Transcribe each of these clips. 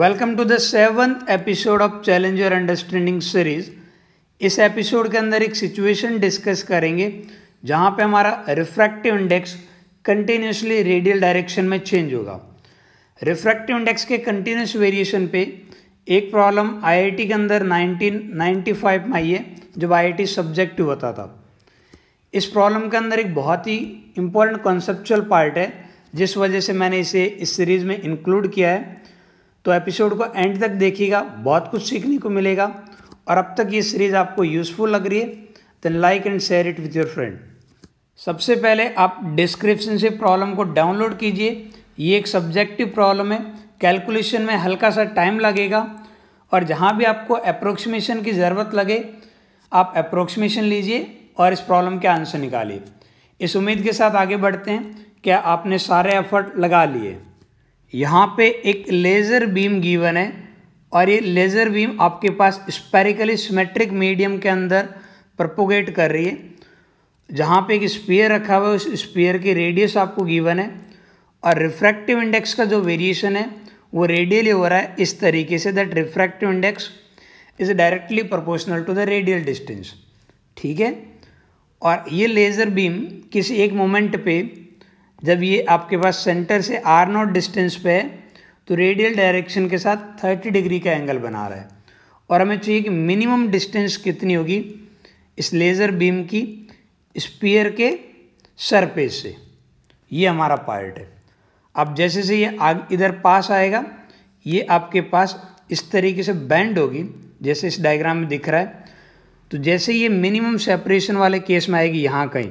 Welcome to the seventh episode of challenge your understanding series इस episode के अंदर एक सिचुएशन डिस्कस करेंगे जहां पे हमारा refractive index continuously radial direction में चेंज होगा रिफ्रैक्टिव इंडेक्स के कंटिन्यूस वेरिएशन पे एक प्रॉब्लम आईआईटी के अंदर 1995 में आई है जब आईआईटी सब्जेक्टिव होता था इस प्रॉब्लम के अंदर एक बहुत ही इंपॉर्टेंट कॉन्सेप्चुअल पार्ट है जिस वजह से मैंने इसे इस सीरीज़ में इंक्लूड किया है तो एपिसोड को एंड तक देखिएगा बहुत कुछ सीखने को मिलेगा और अब तक ये सीरीज़ आपको यूज़फुल लग रही है then like and share it with your friend सबसे पहले आप डिस्क्रिप्शन से प्रॉब्लम को डाउनलोड कीजिए ये एक सब्जेक्टिव प्रॉब्लम है कैलकुलेशन में हल्का सा टाइम लगेगा और जहाँ भी आपको अप्रोक्सीमेशन की ज़रूरत लगे आप अप्रोक्सीमेशन लीजिए और इस प्रॉब्लम के आंसर निकालिए इस उम्मीद के साथ आगे बढ़ते हैं क्या आपने सारे एफर्ट लगा लिए यहाँ पे एक लेज़र बीम गिवन है और ये लेज़र बीम आपके पास स्पेरिकली सिमेट्रिक मीडियम के अंदर प्रपोगेट कर रही है जहाँ पे एक स्पीयर रखा हुआ है उस स्पीयर की रेडियस आपको गिवन है और रिफ्रैक्टिव इंडेक्स का जो वेरिएशन है वो रेडियली हो रहा है इस तरीके से that refractive index is directly proportional to the radial distance ठीक है और ये लेज़र बीम किसी एक मोमेंट पे जब ये आपके पास सेंटर से आर नॉट डिस्टेंस पे है तो रेडियल डायरेक्शन के साथ थर्टी डिग्री का एंगल बना रहा है और हमें चाहिए कि मिनिमम डिस्टेंस कितनी होगी इस लेज़र बीम की स्पीयर के सरफेस से ये हमारा पार्ट है अब जैसे से ये आग इधर पास आएगा ये आपके पास इस तरीके से बैंड होगी जैसे इस डायग्राम में दिख रहा है तो जैसे ये मिनिमम सेपरेशन वाले केस में आएगी यहाँ कहीं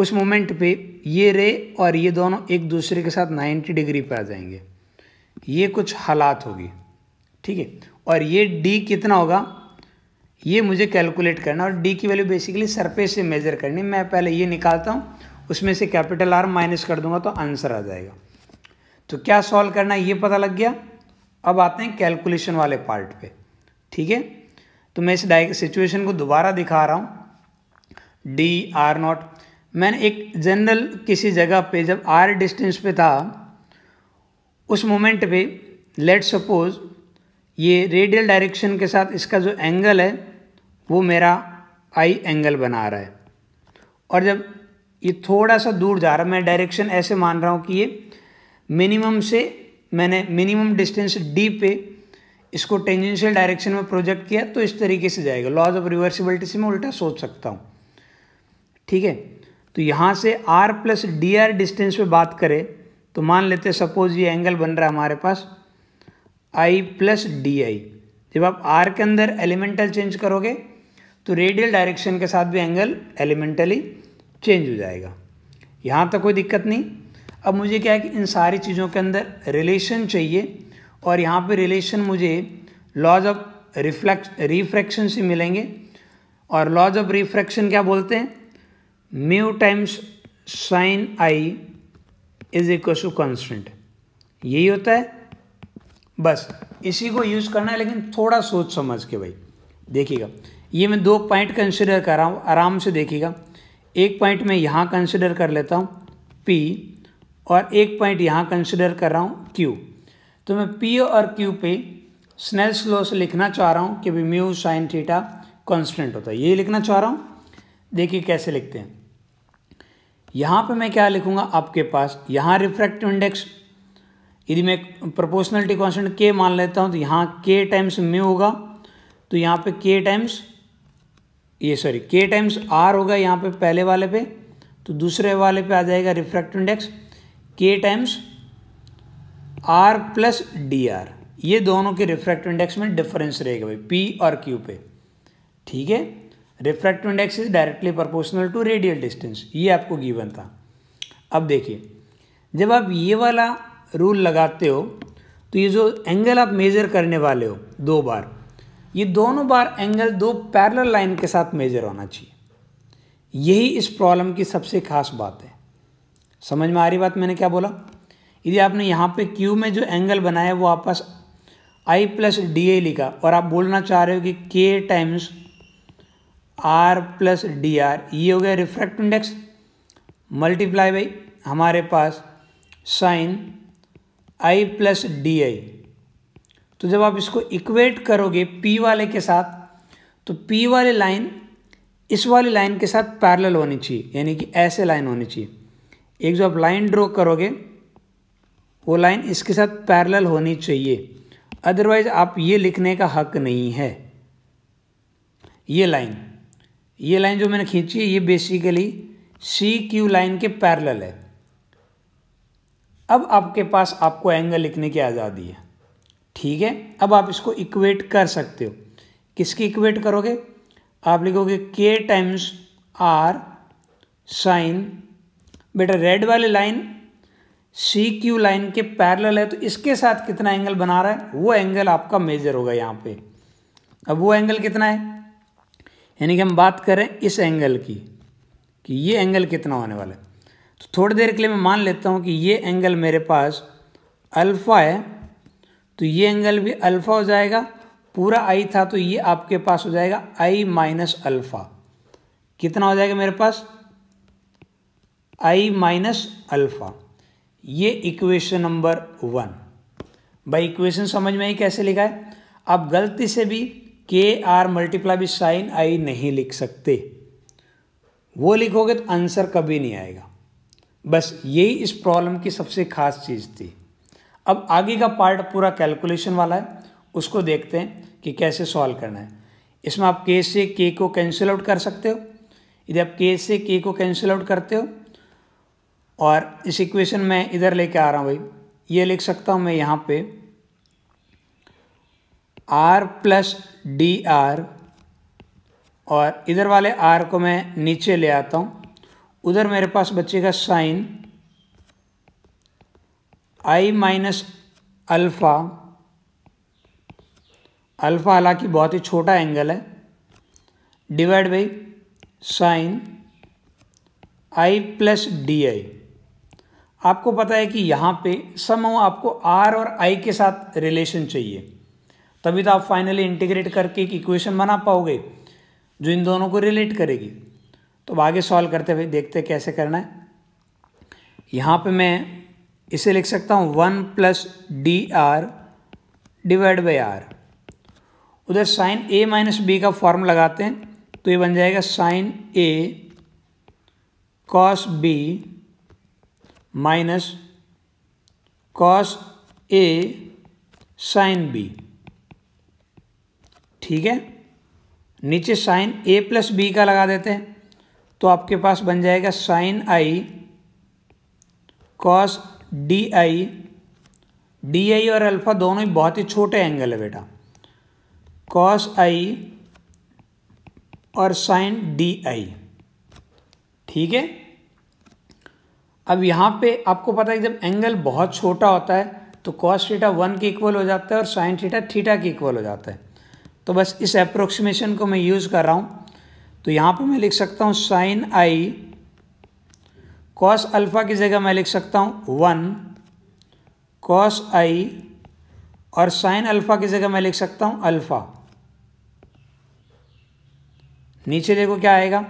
उस मोमेंट पे ये रे और ये दोनों एक दूसरे के साथ 90 डिग्री पे आ जाएंगे ये कुछ हालात होगी ठीक है और ये डी कितना होगा ये मुझे कैलकुलेट करना और डी की वैल्यू बेसिकली सरफेस से मेजर करनी मैं पहले ये निकालता हूँ उसमें से कैपिटल आर माइनस कर दूंगा तो आंसर आ जाएगा तो क्या सॉल्व करना है ये पता लग गया अब आते हैं कैलकुलेशन वाले पार्ट पे ठीक है तो मैं इस डाय सिचुएशन को दोबारा दिखा रहा हूँ डी आर नॉट मैंने एक जनरल किसी जगह पे जब आर डिस्टेंस पे था उस मोमेंट पे लेट सपोज ये रेडियल डायरेक्शन के साथ इसका जो एंगल है वो मेरा आई एंगल बना रहा है और जब ये थोड़ा सा दूर जा रहा है मैं डायरेक्शन ऐसे मान रहा हूँ कि ये मिनिमम से मैंने मिनिमम डिस्टेंस डी पे इसको टेंजेंशियल डायरेक्शन में प्रोजेक्ट किया तो इस तरीके से जाएगा लॉज ऑफ रिवर्सिबिलिटी से मैं उल्टा सोच सकता हूँ ठीक है तो यहाँ से R plus D R distance पे बात करें तो मान लेते सपोज ये एंगल बन रहा है हमारे पास आई प्लस डी आई जब आप आर के अंदर एलिमेंटल चेंज करोगे तो रेडियल डायरेक्शन के साथ भी एंगल एलिमेंटली चेंज हो जाएगा यहाँ तक कोई दिक्कत नहीं अब मुझे क्या है कि इन सारी चीज़ों के अंदर रिलेशन चाहिए और यहाँ पे रिलेशन मुझे लॉज ऑफ रिफ्लेक्स रिफ्रैक्शन से मिलेंगे और लॉज ऑफ रिफ्रैक्शन क्या बोलते हैं mu times sine I is equal to constant यही होता है बस इसी को यूज़ करना है लेकिन थोड़ा सोच समझ के भाई देखिएगा ये मैं दो पॉइंट कंसिडर कर रहा हूँ आराम से देखिएगा एक पॉइंट मैं यहाँ कंसिडर कर लेता हूँ पी और एक पॉइंट यहाँ कंसिडर कर रहा हूँ क्यू तो मैं पी और क्यू पे स्नेल्स स्लो से लिखना चाह रहा हूँ कि भाई म्यू साइन थीटा कॉन्स्टेंट होता है यही लिखना चाह रहा हूँ देखिए कैसे लिखते हैं यहाँ पे मैं क्या लिखूँगा आपके पास यहाँ रिफ्रैक्टिव इंडेक्स यदि मैं प्रोपोर्शनलिटी कॉन्सेंट के मान लेता हूँ तो यहाँ के टाइम्स म्यू होगा तो यहाँ पे के टाइम्स ये सॉरी के टाइम्स आर होगा यहाँ पे पहले वाले पे तो दूसरे वाले पे आ जाएगा रिफ्रैक्टिव इंडेक्स के times R plus D R ये दोनों के रिफ्रैक्टिव इंडेक्स में डिफरेंस रहेगा भाई पी और क्यू पे ठीक है refractive index is directly proportional to radial distance ये आपको गिवन था अब देखिए जब आप ये वाला रूल लगाते हो तो ये जो एंगल आप मेज़र करने वाले हो दो बार ये दोनों बार एंगल दो पैरल लाइन के साथ मेज़र होना चाहिए यही इस प्रॉब्लम की सबसे खास बात है समझ में आ रही बात मैंने क्या बोला यदि आपने यहाँ पे क्यू में जो एंगल बनाया वो आपस आई प्लस डी ए लिखा और आप बोलना चाह रहे हो कि के times R plus D R ये हो गया रिफ्रैक्ट इंडेक्स मल्टीप्लाई बाई हमारे पास sine I plus D I तो जब आप इसको इक्वेट करोगे पी वाले के साथ तो पी वाले लाइन इस वाली लाइन के साथ पैरेलल होनी चाहिए यानी कि ऐसे लाइन होनी चाहिए एक जो आप लाइन ड्रॉ करोगे वो लाइन इसके साथ पैरेलल होनी चाहिए अदरवाइज आप ये लिखने का हक नहीं है ये लाइन ये लाइन जो मैंने खींची है ये बेसिकली सी क्यू लाइन के पैरेलल है अब आपके पास आपको एंगल लिखने की आज़ादी है ठीक है अब आप इसको इक्वेट कर सकते हो किसकी इक्वेट करोगे आप लिखोगे के टाइम्स आर साइन बेटा रेड वाली लाइन सी क्यू लाइन के पैरेलल है तो इसके साथ कितना एंगल बना रहा है वो एंगल आपका मेजर होगा यहाँ पे अब वो एंगल कितना है यानी कि हम बात करें इस एंगल की कि ये एंगल कितना होने वाला है तो थोड़ी देर के लिए मैं मान लेता हूँ कि ये एंगल मेरे पास अल्फ़ा है तो ये एंगल भी अल्फ़ा हो जाएगा पूरा आई था तो ये आपके पास हो जाएगा आई माइनस अल्फ़ा कितना हो जाएगा मेरे पास आई माइनस अल्फ़ा ये इक्वेशन नंबर वन भाई इक्वेशन समझ में ही कैसे लिखा है आप गलती से भी के आर मल्टीप्लाई भी साइन आई नहीं लिख सकते वो लिखोगे तो आंसर कभी नहीं आएगा बस यही इस प्रॉब्लम की सबसे खास चीज़ थी अब आगे का पार्ट पूरा कैलकुलेशन वाला है उसको देखते हैं कि कैसे सॉल्व करना है इसमें आप के से के को कैंसिल आउट कर सकते हो यदि आप के से के को कैंसिल आउट करते हो और इस इक्वेशन में इधर लेके आ रहा हूँ भाई ये लिख सकता हूँ मैं यहाँ पे आर प्लस डी आर और इधर वाले आर को मैं नीचे ले आता हूँ उधर मेरे पास बचेगा sine I minus alpha alpha हालांकि बहुत ही छोटा एंगल है divide by sine I plus D I आपको पता है कि यहाँ पे सम आपको आर और आई के साथ रिलेशन चाहिए तभी तो आप फाइनली इंटीग्रेट करके एक इक्वेशन बना पाओगे जो इन दोनों को रिलेट करेगी तो आगे सॉल्व करते भाई देखते कैसे करना है यहाँ पे मैं इसे लिख सकता हूँ one plus D R divide by R उधर साइन ए माइनस बी का फॉर्म लगाते हैं तो ये बन जाएगा sine A cos B minus cos A sine B ठीक है नीचे साइन ए प्लस बी का लगा देते हैं तो आपके पास बन जाएगा sine I cos D I D I और अल्फ़ा दोनों ही बहुत ही छोटे एंगल है बेटा कॉस आई और साइन डी आई ठीक है अब यहाँ पे आपको पता है जब एंगल बहुत छोटा होता है तो कॉस थीटा वन के इक्वल हो जाता है और साइन थीटा थीटा के इक्वल हो जाता है तो बस इस अप्रोक्सीमेशन को मैं यूज़ कर रहा हूँ तो यहाँ पे मैं लिख सकता हूँ साइन आई कॉस अल्फ़ा की जगह मैं लिख सकता हूँ वन कॉस आई और साइन अल्फ़ा की जगह मैं लिख सकता हूँ अल्फ़ा नीचे देखो क्या आएगा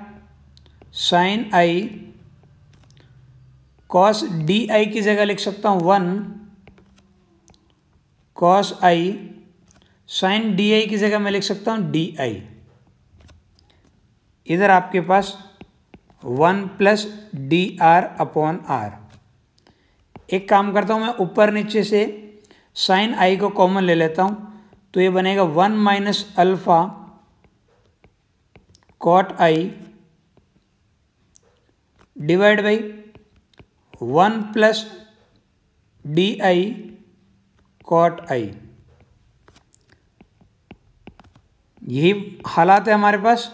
sine I cos D I की जगह लिख सकता हूँ one cos I sine D I की जगह मैं लिख सकता हूँ डी आई इधर आपके पास one plus D R upon R एक काम करता हूँ मैं ऊपर नीचे से साइन आई को कॉमन ले लेता हूँ तो ये बनेगा one minus alpha cot I divide by one plus D I cot I यही हालात है हमारे पास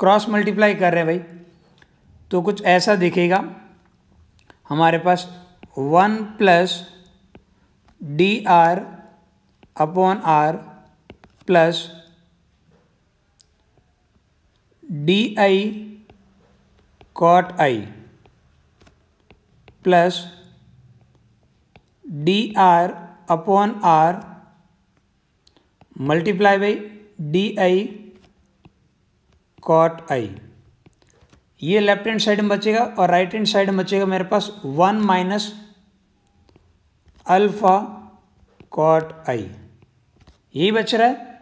क्रॉस मल्टीप्लाई कर रहे हैं भाई तो कुछ ऐसा दिखेगा हमारे पास one plus D R upon R plus D I cot I plus D R upon R multiply by D I cot I ये लेफ्ट हैंड साइड में बचेगा और राइट हैंड साइड में बचेगा मेरे पास one minus alpha cot I यही बच रहा है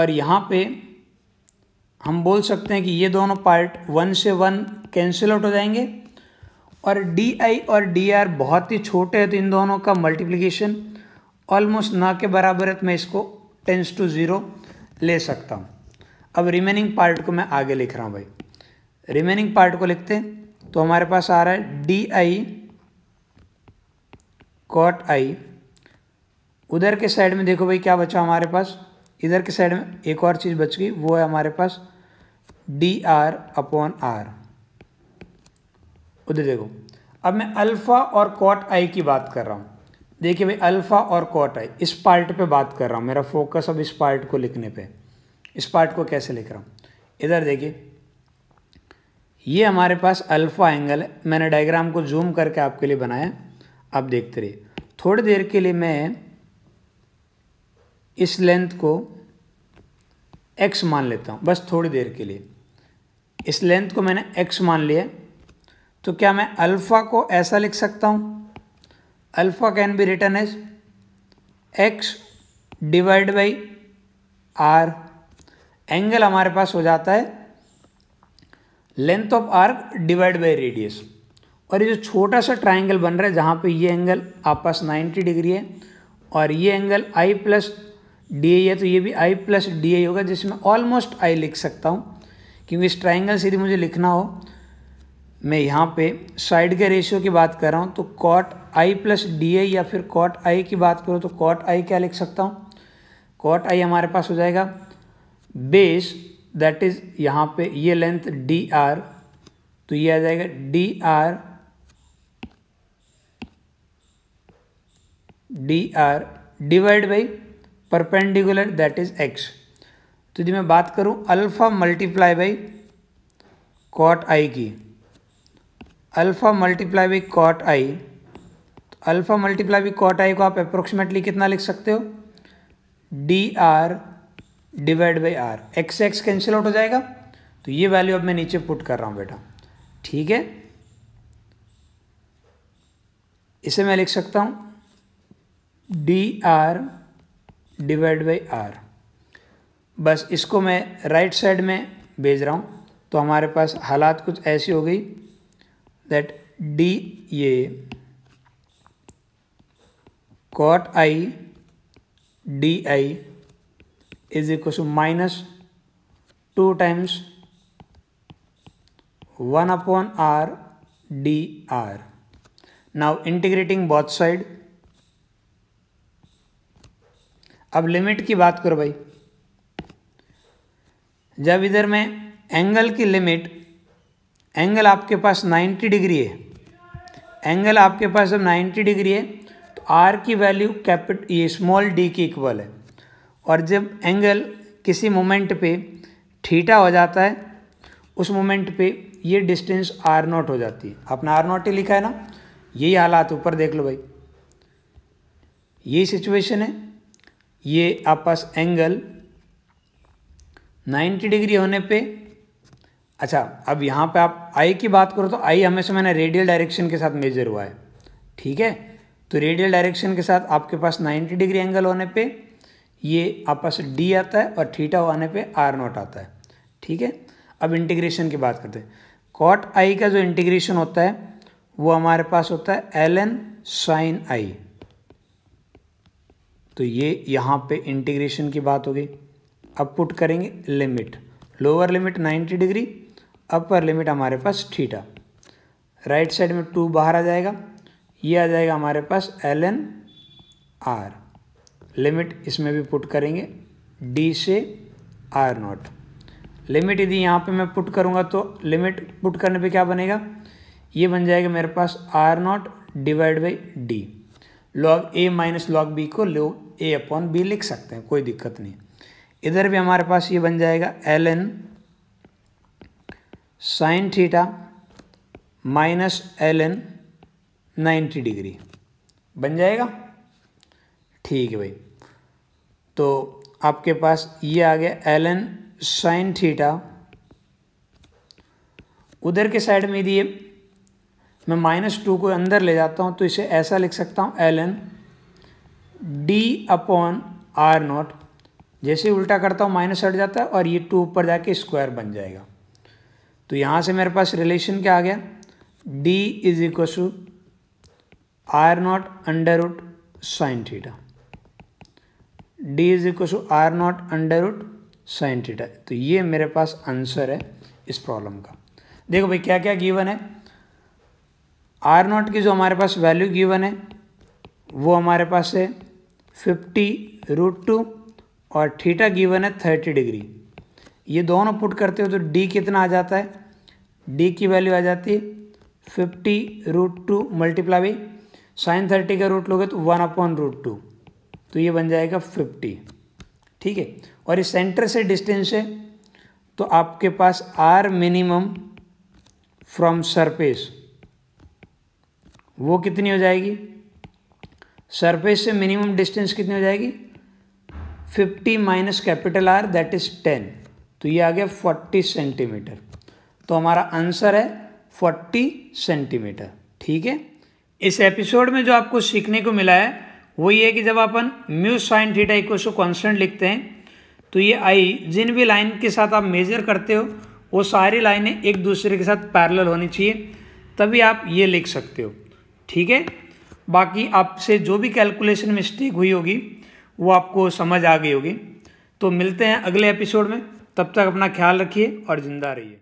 और यहाँ पे हम बोल सकते हैं कि ये दोनों पार्ट वन से वन कैंसिल आउट हो जाएंगे और डी आई और डी आर बहुत ही छोटे हैं तो इन दोनों का मल्टीप्लिकेशन ऑलमोस्ट ना के बराबर है तो मैं इसको टेंस टू ज़ीरो ले सकता हूँ अब रिमेनिंग पार्ट को मैं आगे लिख रहा हूँ भाई रिमेनिंग पार्ट को लिखते हैं तो हमारे पास आ रहा है डी आई कॉट आई उधर के साइड में देखो भाई क्या बचा हमारे पास इधर के साइड में एक और चीज़ बच गई वो है हमारे पास डी आर अपॉन आर उधर देखो अब मैं अल्फ़ा और कॉट आई की बात कर रहा हूँ देखिए भाई अल्फ़ा और कॉट है इस पार्ट पे बात कर रहा हूँ मेरा फोकस अब इस पार्ट को लिखने पे इस पार्ट को कैसे लिख रहा हूँ इधर देखिए ये हमारे पास अल्फ़ा एंगल है मैंने डायग्राम को जूम करके आपके लिए बनाया आप देखते रहिए थोड़ी देर के लिए मैं इस लेंथ को एक्स मान लेता हूँ बस थोड़ी देर के लिए इस लेंथ को मैंने एक्स मान लिया तो क्या मैं अल्फ़ा को ऐसा लिख सकता हूँ alpha can be written as x divide by R angle हमारे पास हो जाता है length of arc divide by radius और ये जो छोटा सा ट्राइंगल बन रहा है जहाँ पे ये एंगल आप पास 90 डिग्री है और ये एंगल आई प्लस डी है तो ये भी आई प्लस डी होगा जिसमें ऑलमोस्ट आई लिख सकता हूँ क्योंकि इस ट्राइंगल से यदि मुझे लिखना हो मैं यहाँ पे साइड के रेशियो की बात कर रहा हूँ तो cot I plus D A या फिर कॉट आई की बात करूँ तो कॉट आई क्या लिख सकता हूँ कॉट आई हमारे पास हो जाएगा बेस दैट इज़ यहाँ पे ये लेंथ डी आर तो ये आ जाएगा D R D R divide by perpendicular that is X तो यदि मैं बात करूँ alpha multiply by cot I की alpha multiply by cot I तो alpha multiply by cot I को आप अप्रोक्सीमेटली कितना लिख सकते हो D R divide by R X X cancel out हो जाएगा तो ये वैल्यू अब मैं नीचे पुट कर रहा हूँ बेटा ठीक है इसे मैं लिख सकता हूँ D R divide by R बस इसको मैं राइट right साइड में भेज रहा हूँ तो हमारे पास हालात कुछ ऐसी हो गई that DA cot i DI is equal to minus 2 times 1 upon r dr. Now integrating both side अब लिमिट की बात करो भाई जब इधर में एंगल की लिमिट एंगल आपके पास 90 डिग्री है एंगल आपके पास जब 90 डिग्री है तो आर की वैल्यू कैपिट ये स्मॉल डी की इक्वल है और जब एंगल किसी मोमेंट पे ठीठा हो जाता है उस मोमेंट पे ये डिस्टेंस आर नॉट हो जाती है आपने आर नॉट ही लिखा है ना यही हालात ऊपर देख लो भाई यही सिचुएशन है ये आप पास एंगल 90 डिग्री होने पे अच्छा अब यहाँ पे आप आई की बात करो तो आई हमेशा मैंने रेडियल डायरेक्शन के साथ मेजर हुआ है ठीक है तो रेडियल डायरेक्शन के साथ आपके पास 90 डिग्री एंगल होने पे ये आपस डी आता है और थीटा होने पे आर नॉट आता है ठीक है अब इंटीग्रेशन की बात करते हैं कॉट आई का जो इंटीग्रेशन होता है वो हमारे पास होता है एल एन साइन आई तो ये यहाँ पे इंटीग्रेशन की बात होगी अब पुट करेंगे limit lower limit 90 degree upper limit हमारे पास ठीठा राइट साइड में टू बाहर आ जाएगा ये आ जाएगा हमारे पास एल एन आर लिमिट इसमें भी पुट करेंगे डी से आर नॉट लिमिट यदि यहाँ पे मैं पुट करूँगा तो लिमिट पुट करने पे क्या बनेगा ये बन जाएगा मेरे पास R not divide by D log A minus log B को लोग ए अपॉन बी लिख सकते हैं कोई दिक्कत नहीं इधर भी हमारे पास ये बन जाएगा L N sine theta minus L N ninety degree बन जाएगा ठीक है भाई तो आपके पास ये आ गया एल एन साइन थीटा उधर के साइड में दिए मैं माइनस टू को अंदर ले जाता हूँ तो इसे ऐसा लिख सकता हूँ L N D upon R not जैसे उल्टा करता हूँ माइनस हट जाता है और ये टू ऊपर जाके स्क्वायर बन जाएगा तो यहाँ से मेरे पास रिलेशन क्या आ गया D is equal to R not under root sine theta D is equal to R not under root sine theta तो ये मेरे पास आंसर है इस प्रॉब्लम का देखो भाई क्या क्या गिवन है आर नॉट की जो हमारे पास वैल्यू गिवन है वो हमारे पास है फिफ्टी रूट टू और थीटा गिवन है थर्टी डिग्री ये दोनों पुट करते हो तो डी कितना आ जाता है डी की वैल्यू आ जाती है fifty root two multiply by sine thirty का रूट लोगे तो वन अपॉन रूट टू तो ये बन जाएगा फिफ्टी ठीक है और ये सेंटर से डिस्टेंस है तो आपके पास आर मिनिमम फ्रॉम सरफेस वो कितनी हो जाएगी सरफेस से मिनिमम डिस्टेंस कितनी हो जाएगी 50 minus capital R that is ten तो ये आ गया फोर्टी सेंटीमीटर तो हमारा आंसर है फोर्टी सेंटीमीटर ठीक है इस एपिसोड में जो आपको सीखने को मिला है वो ये है कि जब अपन mu sine theta equal to constant लिखते हैं तो ये आई जिन भी लाइन के साथ आप मेजर करते हो वो सारी लाइनें एक दूसरे के साथ पैरेलल होनी चाहिए तभी आप ये लिख सकते हो ठीक है बाकी आपसे जो भी कैलकुलेशन मिस्टेक हुई होगी वो आपको समझ आ गई होगी तो मिलते हैं अगले एपिसोड में तब तक अपना ख्याल रखिए और ज़िंदा रहिए